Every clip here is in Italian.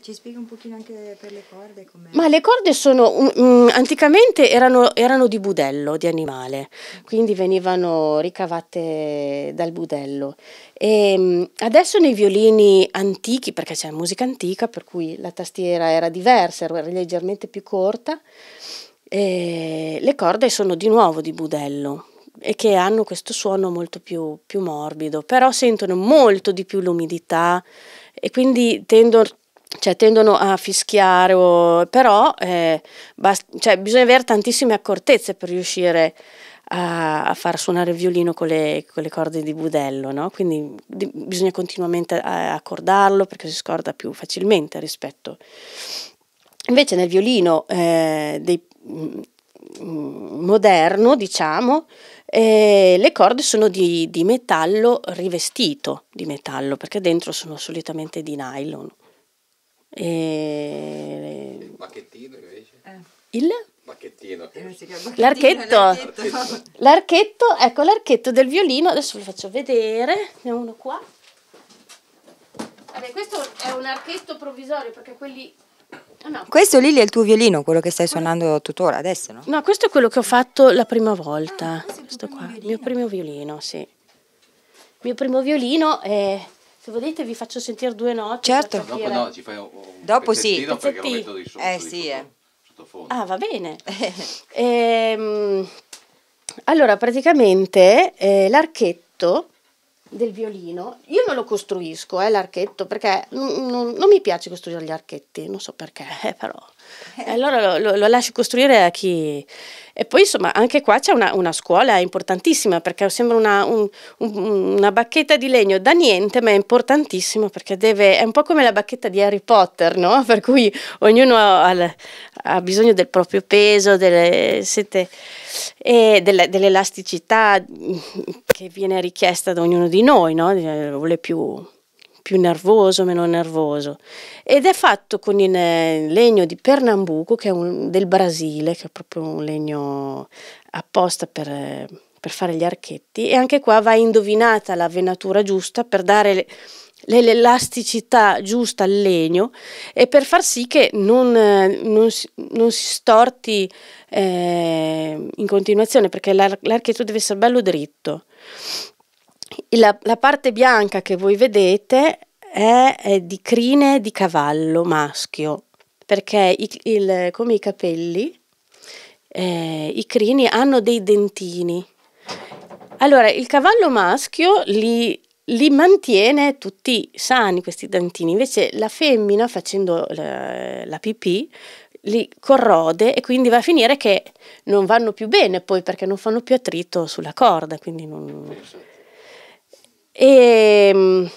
Ci spieghi un pochino anche per le corde? Ma le corde sono, um, anticamente erano, erano, di budello, di animale, quindi venivano ricavate dal budello. E, ehm, adesso nei violini antichi, perché c'è musica antica, per cui la tastiera era diversa, era leggermente più corta, eh, le corde sono di nuovo di budello e che hanno questo suono molto più, più morbido, però sentono molto di più l'umidità e quindi tendono cioè tendono a fischiare, o, però eh, cioè, bisogna avere tantissime accortezze per riuscire a, a far suonare il violino con le, con le corde di budello, no? quindi di, bisogna continuamente eh, accordarlo perché si scorda più facilmente rispetto. Invece nel violino eh, dei, mm, moderno, diciamo, eh, le corde sono di, di metallo rivestito di metallo perché dentro sono solitamente di nylon. E... Il bacchettino invece? Eh. Il? Bacchettino. Eh, l'archetto. l'archetto. L'archetto, ecco l'archetto del violino, adesso ve lo faccio vedere, ne ho uno qua. Vabbè, questo è un archetto provvisorio perché quelli Oh no. Questo lì è il tuo violino, quello che stai suonando tuttora adesso, no? No, questo è quello che ho fatto la prima volta. Ah, questo, questo qua, il mio primo violino, sì. Il mio primo violino è se volete vi faccio sentire due note. Certo. Dopo no, ci fai un, un Dopo sì. perché lo metto di sotto. Eh di sì, sotto, eh. Sottofondo. Ah, va bene. ehm, allora, praticamente eh, l'archetto del violino, io non lo costruisco, eh, l'archetto, perché non, non, non mi piace costruire gli archetti, non so perché, però E allora lo, lo, lo lasci costruire a chi... E poi insomma anche qua c'è una, una, scuola importantissima perché sembra una, un, un, una, bacchetta di legno da niente ma è importantissima perché deve, è un po' come la bacchetta di Harry Potter, no? per cui ognuno ha, ha bisogno del proprio peso, delle, siete, eh, delle, dell'elasticità che viene richiesta da ognuno di noi, no? vuole eh, più più nervoso, meno nervoso. Ed è fatto con il eh, legno di Pernambuco, che è un, del Brasile, che è proprio un legno apposta per, eh, per fare gli archetti. E anche qua va indovinata la venatura giusta per dare... l'elasticità giusta al legno e per far sì che non, eh, non, si, non si, storti eh, in continuazione perché l'archetto deve essere bello dritto la, la parte bianca che voi vedete è, è, di crine di cavallo maschio, perché il, il, come i capelli, eh, i crini hanno dei dentini. Allora, il cavallo maschio li, li mantiene tutti sani, questi dentini, invece la femmina facendo la, la pipì li corrode e quindi va a finire che non vanno più bene poi perché non fanno più attrito sulla corda, quindi non e ehm,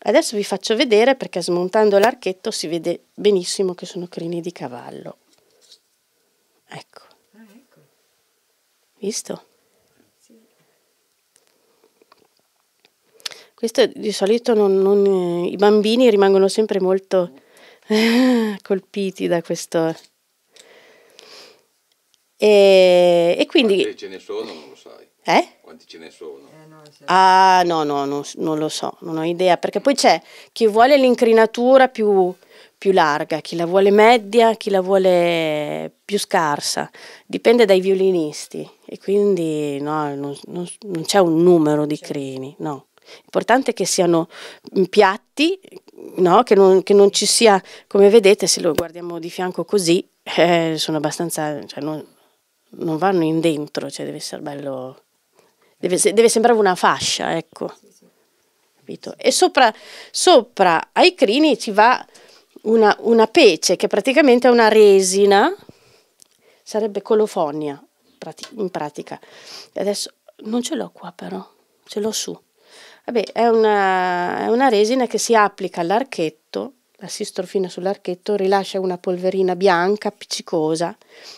adesso vi faccio vedere perché smontando l'archetto si vede benissimo che sono crini di cavallo. Ecco. Ah, ecco. Visto? Questo di solito non, non, eh, i bambini rimangono sempre molto colpiti da questo. E, e quindi... ce ne sono, non lo sai. Eh? Quanti ce ne sono? Eh, ah, no, no, no, non lo so, non ho idea, perché poi c'è chi vuole l'incrinatura più, più larga, chi la vuole media, chi la vuole più scarsa, dipende dai violinisti e quindi no, non, non, non c'è un numero di certo. crini, no. L'importante è che siano mm, piatti, no? che, non, che, non, ci sia, come vedete se lo guardiamo di fianco così, eh, sono abbastanza, cioè non, vanno in dentro, cioè deve essere bello Deve, deve sembrare una fascia, ecco. Capito? E sopra, sopra ai crini ci va una, una pece che praticamente è una resina, sarebbe colofonia in pratica. Adesso non ce l'ho qua però, ce l'ho su. Vabbè, è una, è una resina che si applica all'archetto la sistrofina sull'archetto rilascia una polverina bianca appiccicosa,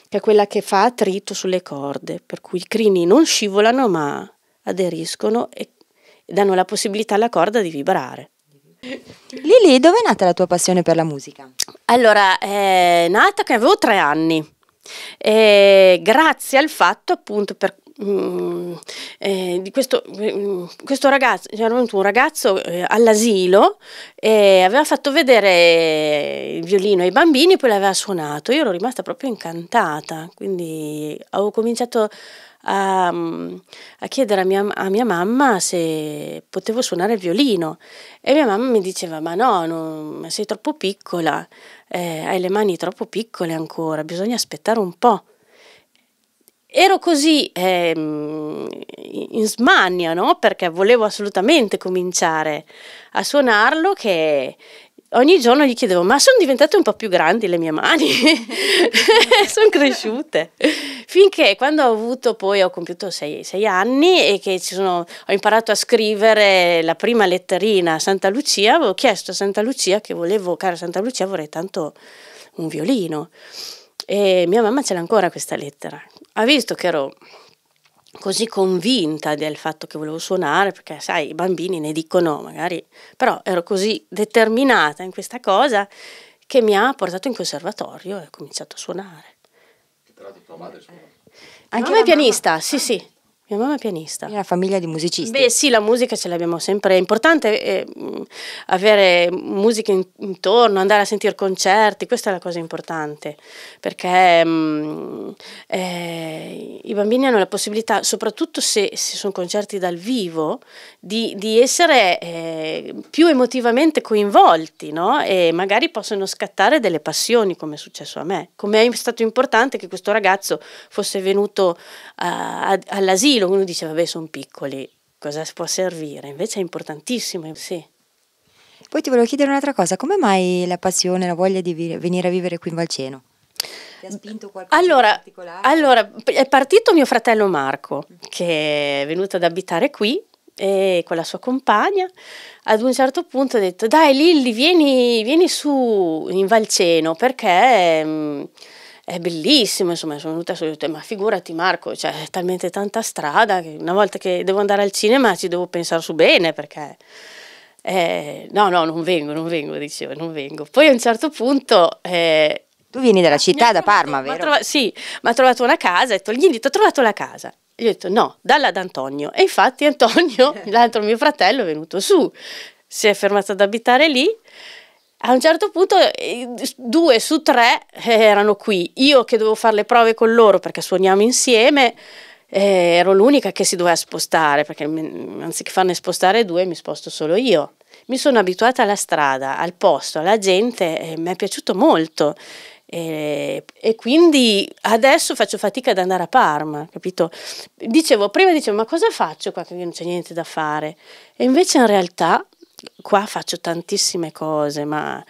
che è quella che fa attrito sulle corde, per cui i crini non scivolano ma aderiscono e danno la possibilità alla corda di vibrare. Lili, dove è nata la tua passione per la musica? Allora, è nata che avevo tre anni. E grazie al fatto appunto per mh, mm, eh, di questo, mh, mm, questo ragazzo, c'era venuto un ragazzo eh, all'asilo e aveva fatto vedere il violino ai bambini e poi l'aveva suonato. Io ero rimasta proprio incantata, quindi avevo cominciato a, mm, a chiedere a mia, a mia, mamma se potevo suonare il violino e mia mamma mi diceva ma no, non, sei troppo piccola, eh, hai le mani troppo piccole ancora, bisogna aspettare un po' ero così eh, in smania, no? Perché volevo assolutamente cominciare a suonarlo che ogni giorno gli chiedevo ma sono diventate un po' più grandi le mie mani, sono cresciute. Finché quando ho avuto poi, ho compiuto sei, sei anni e che sono, ho imparato a scrivere la prima letterina a Santa Lucia, avevo chiesto a Santa Lucia che volevo, cara Santa Lucia vorrei tanto un violino. E mia mamma ce l'ha ancora questa lettera. Ha visto che ero così convinta del fatto che volevo suonare, perché sai, i bambini ne dicono magari, però ero così determinata in questa cosa che mi ha portato in conservatorio e ho cominciato a suonare. E tra l'altro tua madre suona? Anche no, ah, lei è pianista, mamma. sì sì. Mia mamma è pianista. È una famiglia di musicisti. Beh sì, la musica ce l'abbiamo sempre. È importante eh, avere musica intorno, andare a sentire concerti, questa è la cosa importante, perché mh, è eh, i bambini hanno la possibilità, soprattutto se, se sono concerti dal vivo, di, di essere eh, più emotivamente coinvolti no? e magari possono scattare delle passioni, come è successo a me. Come è stato importante che questo ragazzo fosse venuto uh, all'asilo, uno dice vabbè sono piccoli, cosa può servire? Invece è importantissimo, eh, sì. Poi ti volevo chiedere un'altra cosa, come mai la passione, la voglia di venire a vivere qui in Valceno? ha spinto qualcosa allora, in particolare? Allora, è partito mio fratello Marco, che è venuto ad abitare qui e con la sua compagna. Ad un certo punto ha detto, dai Lilli, vieni, vieni su in Valceno, perché... Mh, mm, è bellissimo, insomma, sono venuta su e ho detto, ma figurati Marco, cioè, talmente tanta strada che una volta che devo andare al cinema ci devo pensare su bene perché... Eh, no, no, non vengo, non vengo, dicevo, non vengo. Poi a un certo punto eh, tu vieni dalla città, da Parma, vero? Trova- sì, ma ha trovato una casa, detto, gli ho detto, ho trovato la casa. Gli ho detto, no, dalla ad Antonio. E infatti Antonio, l'altro mio fratello, è venuto su, si è fermato ad abitare lì. A un certo punto eh, due su tre eh, erano qui. Io che dovevo fare le prove con loro perché suoniamo insieme, eh, ero l'unica che si doveva spostare, perché anziché farne spostare due mi sposto solo io. Mi sono abituata alla strada, al posto, alla gente, e mi è piaciuto molto. E, e, quindi adesso faccio fatica ad andare a Parma, capito? Dicevo, prima dicevo, ma cosa faccio qua che non c'è niente da fare? E invece in realtà qua faccio tantissime cose, ma a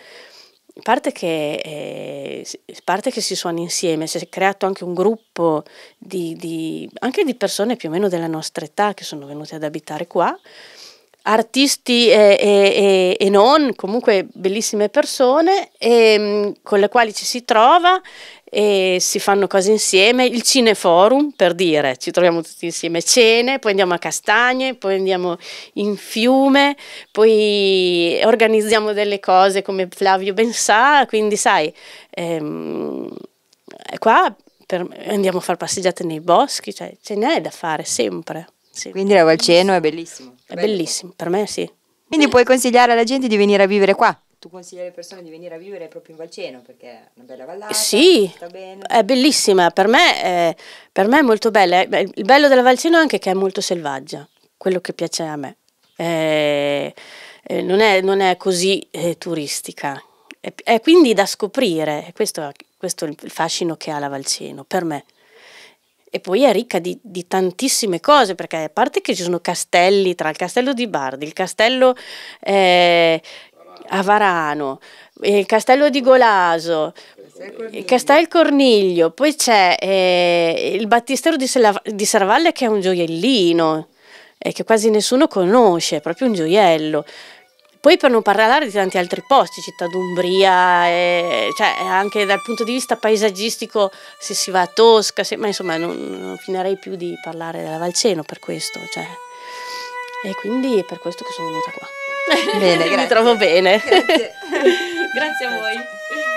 parte che, eh, parte che si suona insieme, si è creato anche un gruppo di, di, anche di persone più o meno della nostra età che sono venute ad abitare qua artisti e, e, e, non, comunque bellissime persone e, ehm, con le quali ci si trova e si fanno cose insieme, il cineforum per dire, ci troviamo tutti insieme, cene, poi andiamo a Castagne, poi andiamo in fiume, poi organizziamo delle cose come Flavio ben sa, quindi sai, ehm, qua per, andiamo a fare passeggiate nei boschi, cioè ce n'è da fare sempre. Sì. Quindi la Valceno è bellissimo. È Bello. bellissimo, per me sì. Quindi puoi consigliare alla gente di venire a vivere qua? Tu consigli alle persone di venire a vivere proprio in Valceno perché è una bella vallata. Sì, è bellissima, per me è, per me è molto bella. Il bello della Valceno è anche che è molto selvaggia, quello che piace a me. Eh, non, è, non, è, così eh, turistica. È, è, quindi da scoprire, questo, questo è il fascino che ha la Valceno per me e poi è ricca di, di, tantissime cose, perché a parte che ci sono castelli, tra il castello di Bardi, il castello eh, a il castello di Golaso, il castello Corniglio, poi c'è eh, il battistero di, Sella, di Saravalle che è un gioiellino eh, che quasi nessuno conosce, è proprio un gioiello. Poi per non parlare di tanti altri posti, città d'Umbria, e, cioè anche dal punto di vista paesaggistico se si va a Tosca, se, ma insomma non, non, finirei più di parlare della Valceno per questo. Cioè. E quindi è per questo che sono venuta qua. Bene, Mi trovo bene. Grazie, grazie a voi.